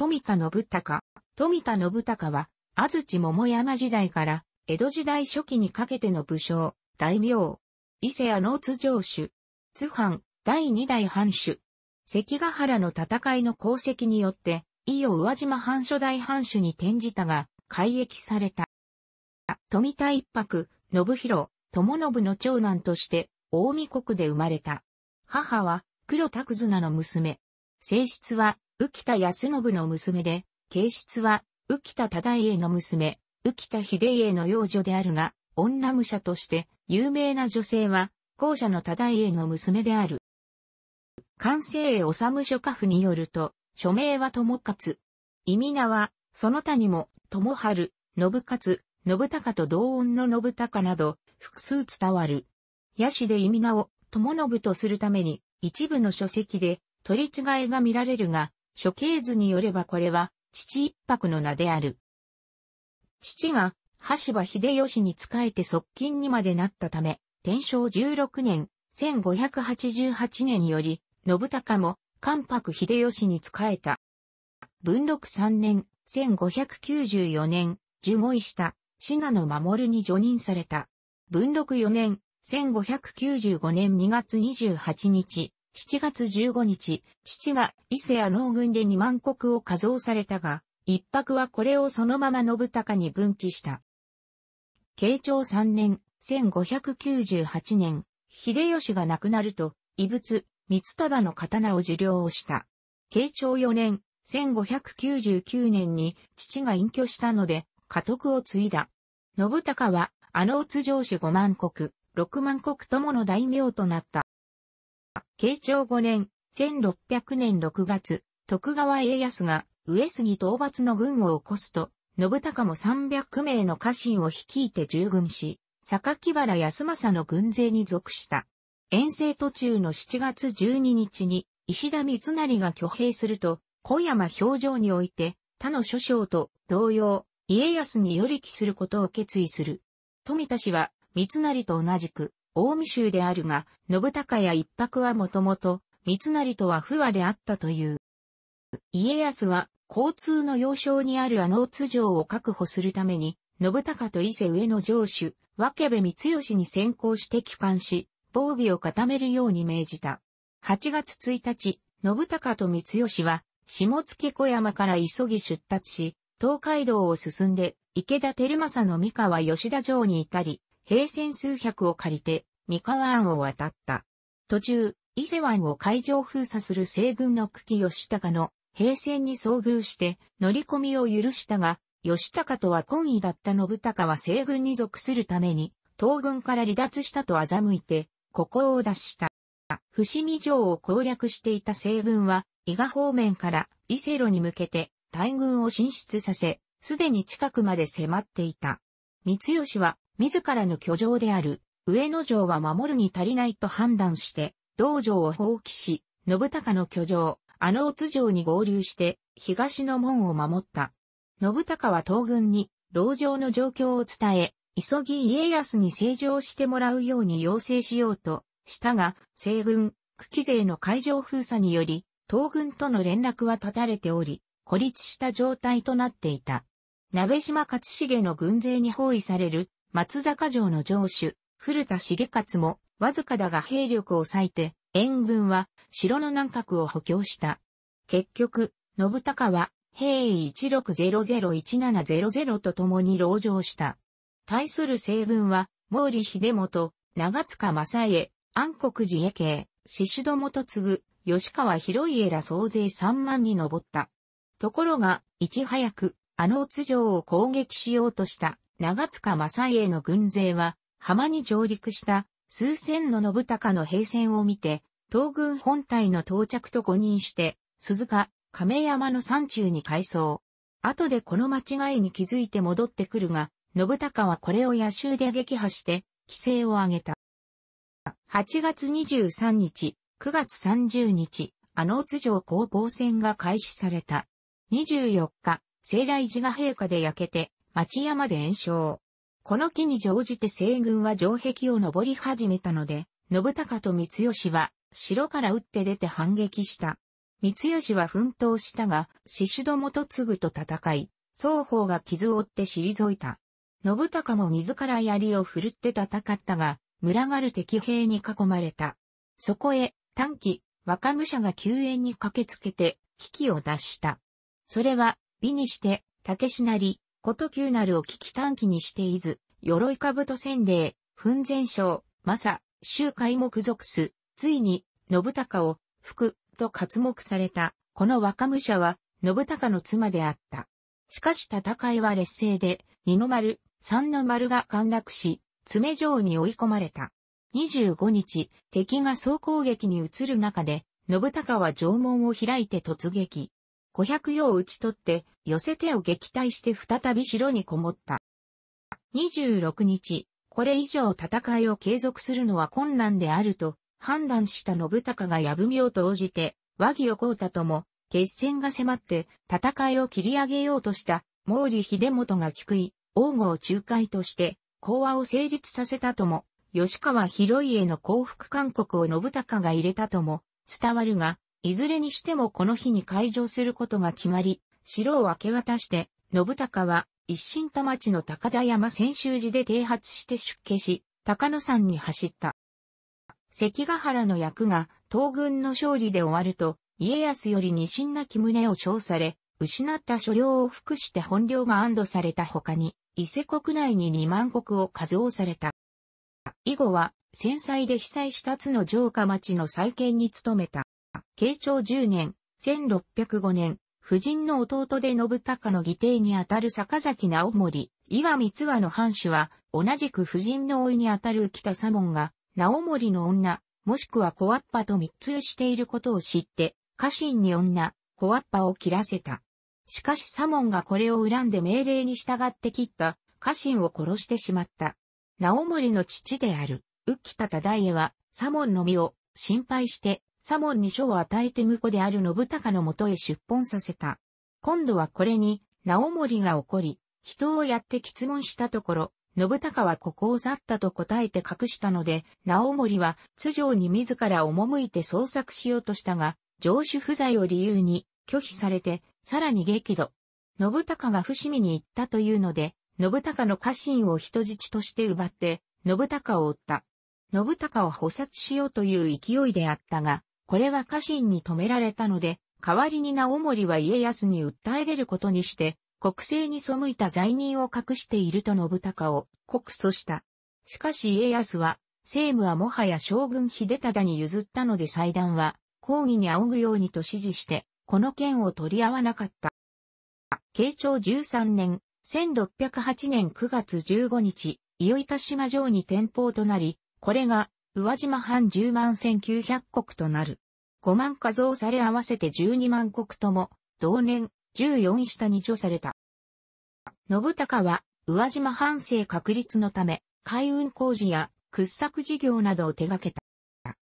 富田信孝。富田信孝は、安土桃山時代から、江戸時代初期にかけての武将、大名、伊勢屋の津城主、津藩、第二代藩主。関ヶ原の戦いの功績によって、伊予宇和島藩初代藩主に転じたが、改易された。富田一泊、信弘、友信の長男として、大見国で生まれた。母は、黒田くずなの娘。性質は、浮田康信の娘で、形質は、浮田忠家の娘、浮田秀家の養女であるが、女武者として有名な女性は、後者の忠家の娘である。関西衛治書家府によると、署名は友勝。意味名は、その他にも、友春、信勝、信孝と同音の信孝など、複数伝わる。野市で意味名を、友信とするために、一部の書籍で、取り違えが見られるが、処刑図によればこれは、父一泊の名である。父が、橋場秀吉に仕えて側近にまでなったため、天正16年、1588年より、信孝も、関白秀吉に仕えた。文禄3年、1594年、15位下、信濃守に除任された。文禄4年、1595年2月28日、7月15日、父が伊勢や農軍で2万石を加増されたが、一泊はこれをそのまま信孝に分岐した。慶長3年、1598年、秀吉が亡くなると、異物、三忠の刀を受領をした。慶長4年、1599年に父が隠居したので、家督を継いだ。信孝は、あの津城主5万石、6万石ともの大名となった。慶長5年、1600年6月、徳川家康が上杉討伐の軍を起こすと、信孝も300名の家臣を率いて従軍し、榊原康政の軍勢に属した。遠征途中の7月12日に、石田三成が挙兵すると、小山表情において、他の諸将と同様、家康に寄り来することを決意する。富田氏は、三成と同じく、近江州であるが、信孝や一泊はもともと、三成とは不和であったという。家康は、交通の要衝にあるあの津城を確保するために、信孝と伊勢上の城主、分部光義に先行して帰還し、防備を固めるように命じた。8月1日、信孝と光義は、下月小山から急ぎ出立し、東海道を進んで、池田照正の三河吉田城に至り、平戦数百を借りて、三河湾を渡った。途中、伊勢湾を海上封鎖する西軍の久喜義高の平戦に遭遇して乗り込みを許したが、義高とは懇意だった信孝は西軍に属するために、東軍から離脱したと欺いて、ここを脱した。伏見城を攻略していた西軍は、伊賀方面から伊勢路に向けて大軍を進出させ、すでに近くまで迫っていた。三吉は自らの居城である、上野城は守るに足りないと判断して、道場を放棄し、信孝の居城、あの津城に合流して、東の門を守った。信孝は東軍に、牢城の状況を伝え、急ぎ家康に成城してもらうように要請しようと、したが、西軍、久喜勢の海上封鎖により、東軍との連絡は断たれており、孤立した状態となっていた。鍋島勝重の軍勢に包囲される松坂城の城主、古田重勝も、わずかだが兵力を割いて、援軍は城の南角を補強した。結局、信孝は、兵16001700と共に籠城した。対する西軍は、毛利秀元、長塚正家、安国寺家系、獅子戸元次、吉川広家ら総勢3万に上った。ところが、いち早く、あの津城を攻撃しようとした長塚正家の軍勢は、浜に上陸した数千の信孝の兵船を見て、東軍本体の到着と誤認して、鈴鹿、亀山の山中に改装。後でこの間違いに気づいて戻ってくるが、信孝はこれを野襲で撃破して、規制を上げた。8月23日、9月30日、あの津城攻防戦が開始された。24日、西来寺が陛下で焼けて、町山で炎症。この機に乗じて西軍は城壁を登り始めたので、信孝と光吉は城から撃って出て反撃した。光吉は奮闘したが、獅子どもとぐと戦い、双方が傷を負って退いた。信孝も自ら槍を振るって戦ったが、群がる敵兵に囲まれた。そこへ、短期、若武者が救援に駆けつけて、危機を脱した。それは、美にして、竹しなり、こと旧なるを危機短期にしていず、鎧兜洗礼、奮前賞、まさ、周回目属す、ついに、信孝を、福、と活目された、この若武者は、信孝の妻であった。しかし戦いは劣勢で、二の丸、三の丸が陥落し、爪城に追い込まれた。25日、敵が総攻撃に移る中で、信孝は城門を開いて突撃。五百0を打ち取って、寄せ手を撃退して再び城にこもった。26日、これ以上戦いを継続するのは困難であると判断した信孝が矢文を投じて、和議をこうたとも、決戦が迫って戦いを切り上げようとした毛利秀元が菊井、王吾を仲介として、講和を成立させたとも、吉川広家の幸福勧告を信孝が入れたとも、伝わるが、いずれにしてもこの日に開場することが決まり、城を明け渡して、信孝は一新田町の高田山千秋寺で停発して出家し、高野山に走った。関ヶ原の役が東軍の勝利で終わると、家康より二新なき胸を称され、失った所領を服して本領が安堵された他に、伊勢国内に二万国を数をされた。以後は、戦災で被災した津の城下町の再建に努めた。慶長10年、1605年、夫人の弟で信孝の義弟にあたる坂崎直盛、岩光和の藩主は、同じく夫人のいにあたる北左門が、直盛の女、もしくは小っぱと密通していることを知って、家臣に女、小っぱを切らせた。しかし左門がこれを恨んで命令に従って切った家臣を殺してしまった。直盛の父である、浮田忠家は左門の身を心配して左門に書を与えて婿である信孝のもとへ出奔させた。今度はこれに、直盛が怒り、人をやって質問したところ、信孝はここを去ったと答えて隠したので、直盛は通城に自ら赴いて捜索しようとしたが、上主不在を理由に拒否されて、さらに激怒。信孝が伏見に行ったというので、信孝の家臣を人質として奪って、信孝を追った。信孝を捕殺しようという勢いであったが、これは家臣に止められたので、代わりに直森は家康に訴え出ることにして、国政に背いた罪人を隠していると信孝を告訴した。しかし家康は、政務はもはや将軍秀忠に譲ったので祭壇は、抗議に仰ぐようにと指示して、この件を取り合わなかった。慶長13年、1608年9月15日、伊予板島城に転封となり、これが宇和島藩10万1900国となる。5万加増され合わせて12万国とも、同年14下に除された。信孝は、宇和島藩政確立のため、海運工事や掘削事業などを手掛けた。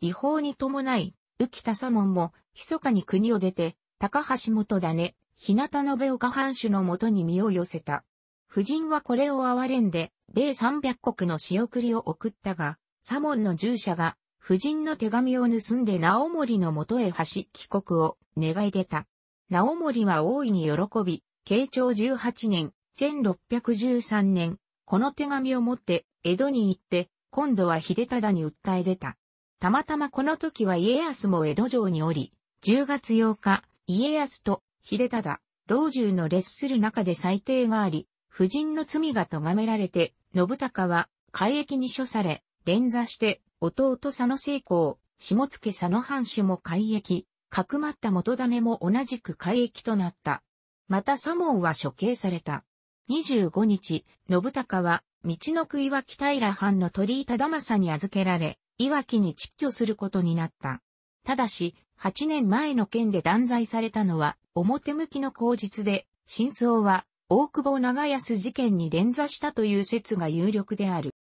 違法に伴い、浮田左門も、密かに国を出て、高橋元種、日向延岡藩主のもとに身を寄せた。夫人はこれを憐れんで、米300国の仕送りを送ったが、左門の従者が、夫人の手紙を盗んで直盛の元へ走帰国を願い出た。直盛は大いに喜び、慶長18年、1613年、この手紙を持って江戸に行って、今度は秀忠に訴え出た。たまたまこの時は家康も江戸城におり、10月8日、家康と秀忠、老中の列する中で裁定があり、夫人の罪が咎められて、信孝は、海役に処され、連座して、弟佐野成功、下野佐野藩主も改役、角まった元種も同じく改役となった。また左門は処刑された。25日、信孝は、道のく岩木平藩の鳥居忠政に預けられ、岩木に蟄居することになった。ただし、8年前の件で断罪されたのは、表向きの口実で、真相は、大久保長安事件に連座したという説が有力である。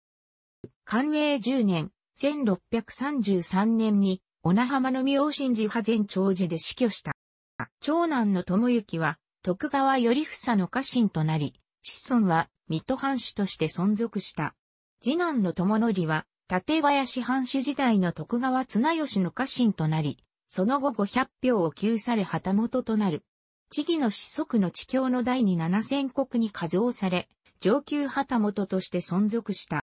寛永10年、1633年に、小名浜の明神寺派前長寺で死去した。長男の智之は、徳川頼房の家臣となり、子孫は、水戸藩主として存続した。次男の智則は、立林藩主時代の徳川綱吉の家臣となり、その後500票を給され旗本となる。地義の子息の地境の第に7000国に加増され、上級旗本として存続した。